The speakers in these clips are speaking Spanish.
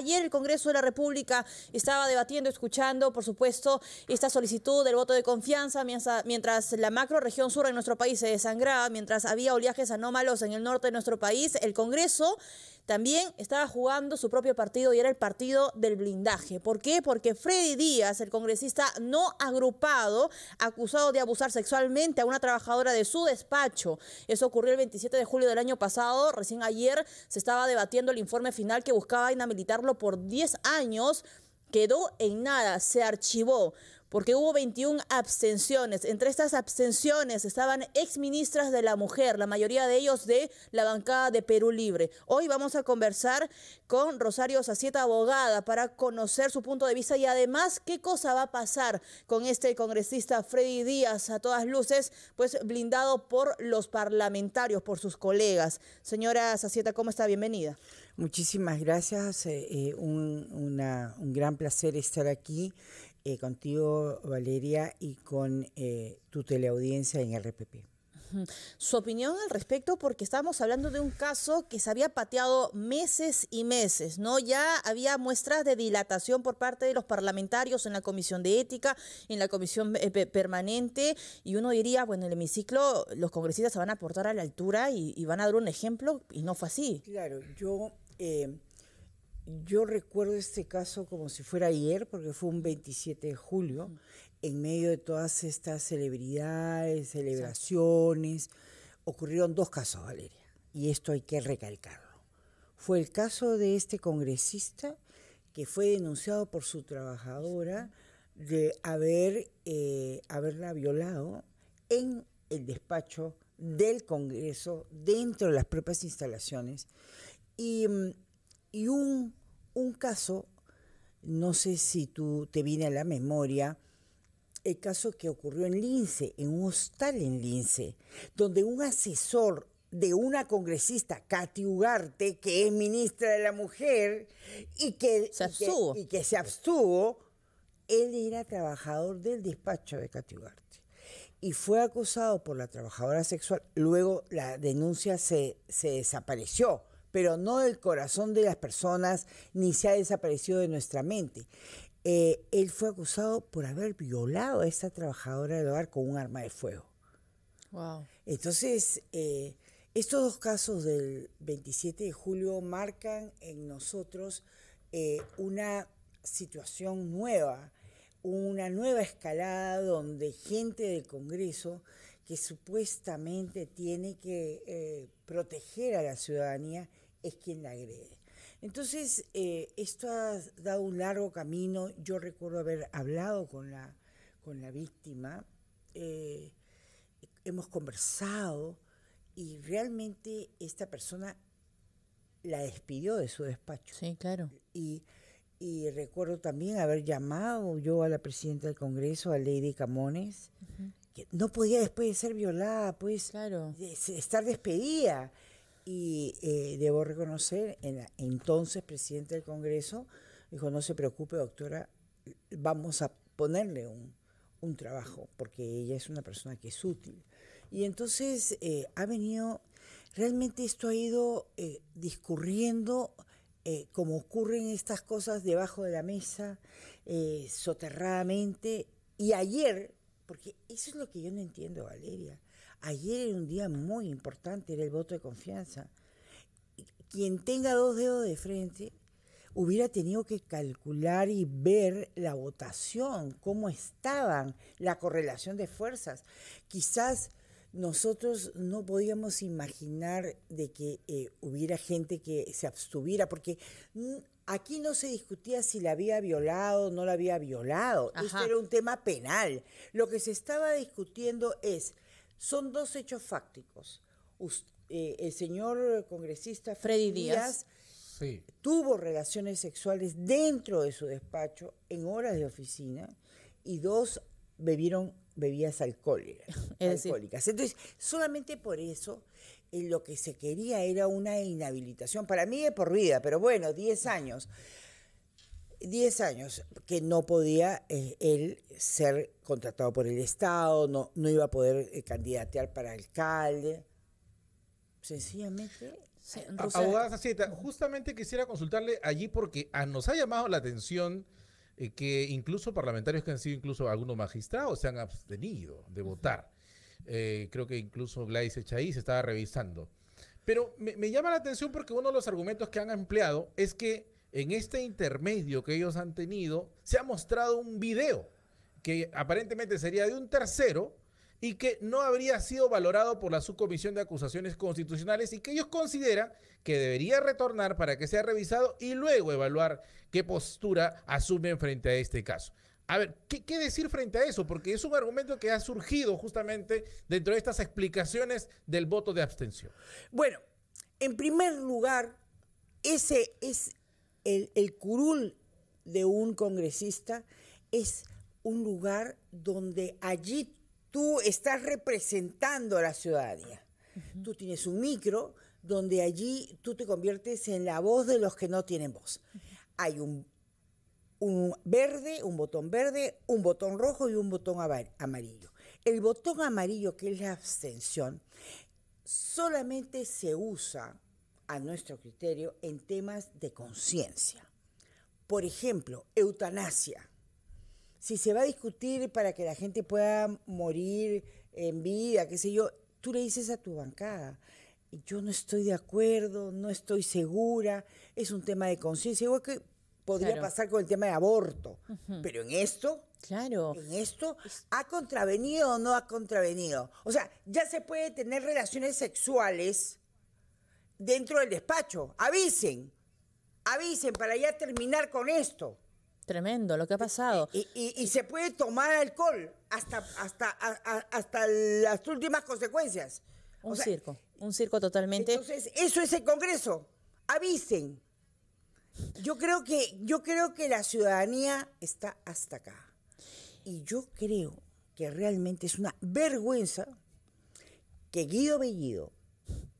Ayer el Congreso de la República estaba debatiendo, escuchando, por supuesto, esta solicitud del voto de confianza mientras la macro región sur en nuestro país se desangraba, mientras había oleajes anómalos en el norte de nuestro país, el Congreso también estaba jugando su propio partido y era el partido del blindaje. ¿Por qué? Porque Freddy Díaz, el congresista no agrupado, acusado de abusar sexualmente a una trabajadora de su despacho. Eso ocurrió el 27 de julio del año pasado. Recién ayer se estaba debatiendo el informe final que buscaba inamilitarlo por 10 años. Quedó en nada, se archivó porque hubo 21 abstenciones. Entre estas abstenciones estaban exministras de la mujer, la mayoría de ellos de la bancada de Perú Libre. Hoy vamos a conversar con Rosario Sacieta, abogada, para conocer su punto de vista y además qué cosa va a pasar con este congresista Freddy Díaz, a todas luces, pues blindado por los parlamentarios, por sus colegas. Señora Sacieta, ¿cómo está? Bienvenida. Muchísimas gracias, eh, eh, un gran placer estar aquí. Eh, contigo, Valeria, y con eh, tu teleaudiencia en RPP. Su opinión al respecto, porque estábamos hablando de un caso que se había pateado meses y meses, ¿no? Ya había muestras de dilatación por parte de los parlamentarios en la Comisión de Ética, en la Comisión eh, Permanente, y uno diría, bueno, en el hemiciclo los congresistas se van a aportar a la altura y, van a dar un ejemplo, y no fue así. Claro, yo eh, yo recuerdo este caso como si fuera ayer, porque fue un 27 de julio, en medio de todas estas celebridades, celebraciones, ocurrieron dos casos, Valeria, y esto hay que recalcarlo. Fue el caso de este congresista que fue denunciado por su trabajadora de haber, eh, haberla violado en el despacho del Congreso, dentro de las propias instalaciones. Y mm, y un, caso, no sé si tú te viene a la memoria, el caso que ocurrió en Lince, en un hostal en Lince, donde un asesor de una congresista, Katy Ugarte, que es ministra de la Mujer, y que se abstuvo, él era trabajador del despacho de Katy Ugarte. Y fue acusado por la trabajadora sexual. Luego la denuncia se, se desapareció pero no del corazón de las personas, ni se ha desaparecido de nuestra mente. Eh, él fue acusado por haber violado a esta trabajadora del hogar con un arma de fuego. Entonces, eh, estos dos casos del 27 de julio marcan en nosotros eh, una situación nueva, una nueva escalada donde gente del Congreso que supuestamente tiene que eh, proteger a la ciudadanía es quien la agrede. Entonces, eh, esto ha dado un largo camino. Yo recuerdo haber hablado con la, con la víctima, eh, hemos conversado y realmente esta persona la despidió de su despacho. Sí, claro. Y, recuerdo también haber llamado yo a la presidenta del Congreso, a Lady Camones, que no podía después de ser violada, pues estar despedida. Y eh, debo reconocer, entonces presidente del Congreso dijo, no se preocupe doctora, vamos a ponerle un, trabajo, porque ella es una persona que es útil. Y entonces eh, ha venido, realmente esto ha ido eh, discurriendo como ocurren estas cosas debajo de la mesa, soterradamente. Y ayer porque eso es lo que yo no entiendo, Valeria. Ayer era un día muy importante, era el voto de confianza. Quien tenga dos dedos de frente hubiera tenido que calcular y ver la votación, cómo estaban, la correlación de fuerzas. Quizás nosotros no podíamos imaginar de que eh, hubiera gente que se abstuviera, porque Aquí no se discutía si la había violado o no la había violado. era un tema penal. Lo que se estaba discutiendo es, son dos hechos fácticos. Eh, el señor congresista Freddy Díaz, tuvo relaciones sexuales dentro de su despacho en horas de oficina y dos bebieron bebidas alcohólicas. Entonces, solamente por eso lo que se quería era una inhabilitación. Para mí es por vida, pero bueno, 10 años. 10 años que no podía eh, él ser contratado por el Estado, no, no iba a poder eh, candidatear para alcalde. Sencillamente. Abogada Sacieta, justamente quisiera consultarle allí porque ah, nos ha llamado la atención eh, que incluso parlamentarios que han sido incluso algunos magistrados se han abstenido de votar. Eh, creo que incluso Gladys Echaí se estaba revisando. Pero me, me, llama la atención porque uno de los argumentos que han empleado es que en este intermedio que ellos han tenido se ha mostrado un video que aparentemente sería de un tercero y que no habría sido valorado por la subcomisión de acusaciones constitucionales y que ellos consideran que debería retornar para que sea revisado y luego evaluar qué postura asumen frente a este caso. A ver, ¿qué, decir frente a eso? Porque es un argumento que ha surgido justamente dentro de estas explicaciones del voto de abstención. Bueno, en primer lugar, ese es el, curul de un congresista, es un lugar donde allí tú estás representando a la ciudadanía. Tú tienes un micro donde allí tú te conviertes en la voz de los que no tienen voz. Hay un un verde, un botón verde, un botón rojo y un botón amarillo. El botón amarillo, que es la abstención, solamente se usa, a nuestro criterio, en temas de conciencia. Por ejemplo, eutanasia. Si se va a discutir para que la gente pueda morir en vida, qué sé yo, tú le dices a tu bancada, yo no estoy de acuerdo, no estoy segura, es un tema de conciencia, igual que podría pasar con el tema de aborto, pero en esto, claro. en esto, ¿ha contravenido o no ha contravenido? O sea, ya se puede tener relaciones sexuales dentro del despacho. Avisen, avisen para ya terminar con esto. Tremendo lo que ha pasado. Y, y, se puede tomar alcohol hasta, hasta, hasta las últimas consecuencias. Un circo, un circo totalmente. Entonces, eso es el Congreso. Avisen. Yo creo que, yo creo que la ciudadanía está hasta acá. Y yo creo que realmente es una vergüenza que Guido Bellido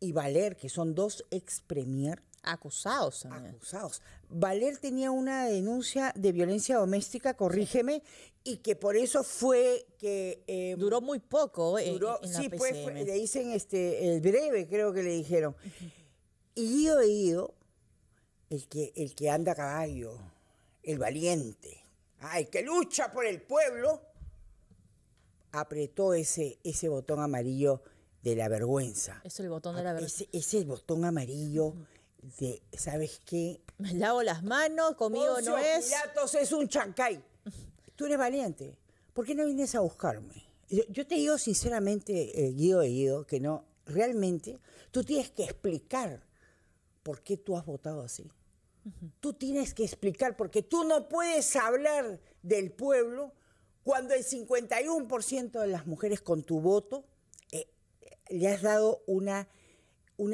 y Valer, que son dos ex premier, acusados. Acusados. Valer tenía una denuncia de violencia doméstica, corrígeme, y que por eso fue que... Em, duró muy poco. duró, en sí, pues le dicen este, el breve, creo que le dijeron. Y Guido Bellido el que, el que anda a caballo, el valiente, el que lucha por el pueblo, apretó ese, ese botón amarillo de la vergüenza. Es el botón de la ah, vergüenza. Ese, el botón amarillo de, ¿sabes qué? Me lavo las manos, conmigo no es. Pilatos es un chancay. Tú eres valiente. ¿Por qué no vienes a buscarme? Yo, te digo sinceramente, eh, Guido de Guido, que no, realmente tú tienes que explicar por qué tú has votado así. Tú tienes que explicar, porque tú no puedes hablar del pueblo cuando el 51% de las mujeres con tu voto eh, eh, le has dado una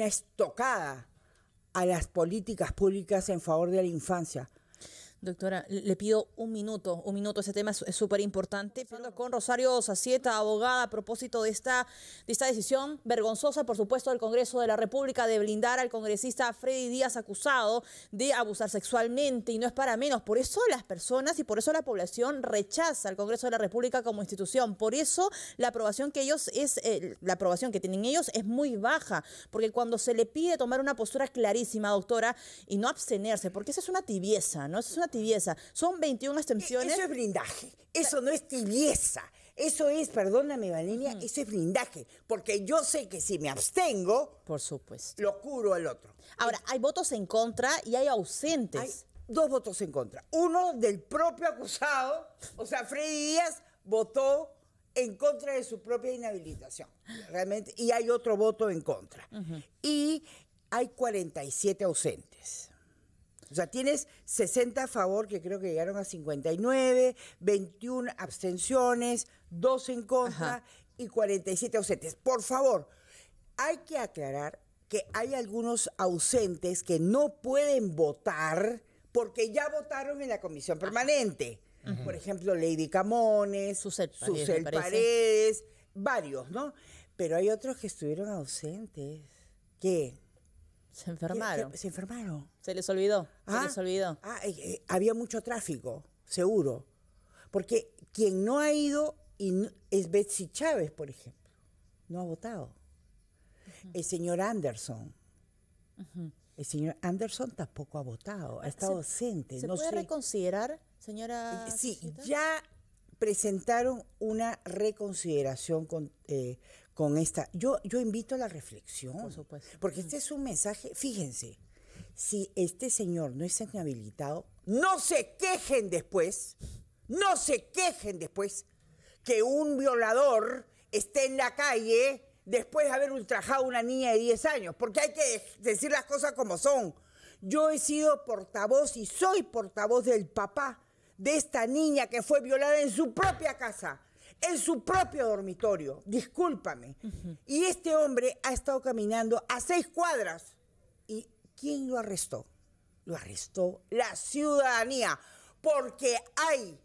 estocada a las políticas públicas en favor de la infancia. Doctora, le pido un minuto, un minuto, ese tema es súper importante. Con Rosario Sacieta, abogada, a propósito de esta, de esta decisión vergonzosa, por supuesto, del Congreso de la República de blindar al congresista Freddy Díaz acusado de abusar sexualmente y no es para menos. Por eso las personas y por eso la población rechaza al Congreso de la República como institución. Por eso la aprobación que ellos es, eh, la aprobación que tienen ellos es muy baja, porque cuando se le pide tomar una postura clarísima, doctora, y no abstenerse, porque esa es una tibieza, ¿no? es una tibieza. Son 21 e-, abstenciones. Eso es blindaje. Eso no es tibieza. Eso es, perdóname Valeria, eso es blindaje, porque yo sé que si me abstengo, por supuesto, lo curo al otro. Ahora, hay votos en contra y hay ausentes. Hay dos votos en contra. Uno del propio acusado, o sea, Freddy Díaz votó en contra de su propia inhabilitación, realmente, y hay otro voto en contra. Y hay 47 ausentes. O sea, tienes 60 a favor, que creo que llegaron a 59, 21 abstenciones, 2 en contra y 47 ausentes. Por favor, hay que aclarar que hay algunos ausentes que no pueden votar porque ya votaron en la comisión permanente. Por ejemplo, Lady Camones, Susel Paredes, Susel Paredes varios, ¿no? Pero hay otros que estuvieron ausentes. ¿Qué? Se enfermaron. Se, enfermaron. Se les olvidó. Se ah, les olvidó. Ah, eh, eh, había mucho tráfico, seguro. Porque quien no ha ido es Betsy Chávez, por ejemplo. No ha votado. El señor Anderson. El señor Anderson tampoco ha votado, ha ah, estado ausente. ¿Se puede reconsiderar, señora? Eh, sí, ya presentaron una reconsideración con, con esta. Yo, yo invito a la reflexión. Porque este es un mensaje, fíjense, si este señor no es inhabilitado, no se quejen después, no se quejen después que un violador esté en la calle después de haber ultrajado a una niña de 10 años, porque hay que decir las cosas como son. Yo he sido portavoz y soy portavoz del papá de esta niña que fue violada en su propia casa en su propio dormitorio, discúlpame. Y este hombre ha estado caminando a seis cuadras. ¿Y quién lo arrestó? Lo arrestó la ciudadanía, porque hay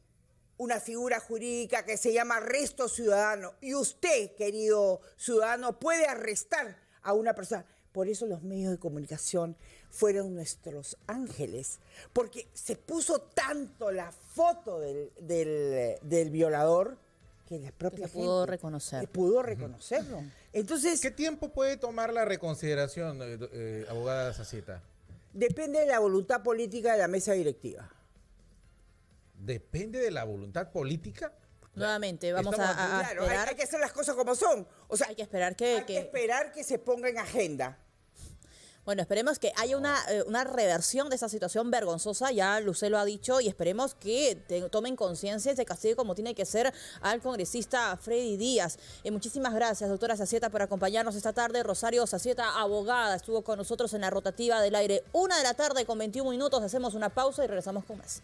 una figura jurídica que se llama arresto ciudadano. Y usted, querido ciudadano, puede arrestar a una persona. Por eso los medios de comunicación fueron nuestros ángeles, porque se puso tanto la foto del, del violador que la propia pudo reconocer. pudo reconocerlo. Entonces, ¿qué tiempo puede tomar la reconsideración, eh, eh, abogada Sacieta? Depende de la voluntad política de la mesa directiva. Depende de la voluntad política. Nuevamente, vamos a, claro, esperar. Hay, que hacer las cosas como son. O sea, hay que esperar que, que esperar que se ponga en agenda. Bueno, esperemos que haya una, eh, una reversión de esta situación vergonzosa, ya Lucelo ha dicho, y esperemos que tomen conciencia y se castigue como tiene que ser al congresista Freddy Díaz. Eh, muchísimas gracias, doctora Sacieta, por acompañarnos esta tarde. Rosario Sacieta, abogada, estuvo con nosotros en la rotativa del aire. Una de la tarde con 21 minutos, hacemos una pausa y regresamos con más.